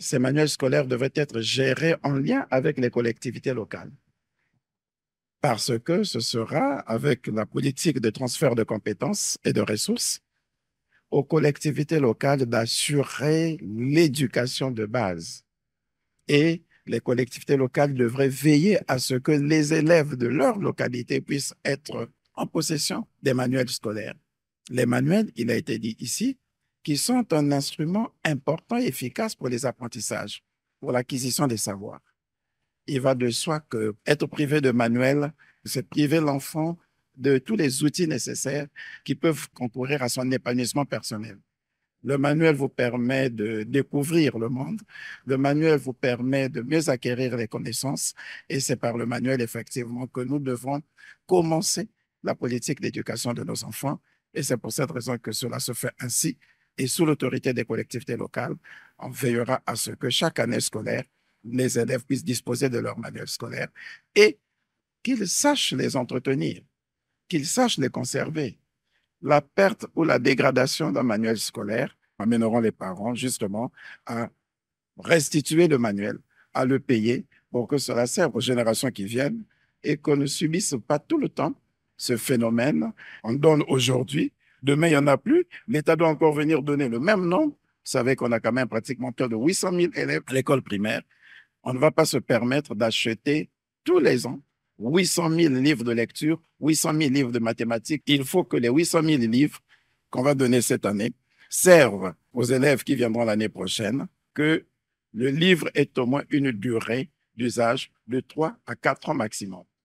ces manuels scolaires devraient être gérés en lien avec les collectivités locales. Parce que ce sera avec la politique de transfert de compétences et de ressources aux collectivités locales d'assurer l'éducation de base. Et les collectivités locales devraient veiller à ce que les élèves de leur localité puissent être en possession des manuels scolaires. Les manuels, il a été dit ici, qui sont un instrument important et efficace pour les apprentissages, pour l'acquisition des savoirs. Il va de soi que être privé de manuel, c'est priver l'enfant de tous les outils nécessaires qui peuvent concourir à son épanouissement personnel. Le manuel vous permet de découvrir le monde, le manuel vous permet de mieux acquérir les connaissances et c'est par le manuel effectivement que nous devons commencer la politique d'éducation de nos enfants et c'est pour cette raison que cela se fait ainsi et sous l'autorité des collectivités locales, on veillera à ce que chaque année scolaire, les élèves puissent disposer de leur manuel scolaire et qu'ils sachent les entretenir, qu'ils sachent les conserver. La perte ou la dégradation d'un manuel scolaire amèneront les parents justement à restituer le manuel, à le payer pour que cela serve aux générations qui viennent et qu'on ne subisse pas tout le temps ce phénomène. On donne aujourd'hui Demain, il n'y en a plus. L'État doit encore venir donner le même nombre. Vous savez qu'on a quand même pratiquement plus de 800 000 élèves à l'école primaire. On ne va pas se permettre d'acheter tous les ans 800 000 livres de lecture, 800 000 livres de mathématiques. Il faut que les 800 000 livres qu'on va donner cette année servent aux élèves qui viendront l'année prochaine que le livre ait au moins une durée d'usage de 3 à 4 ans maximum.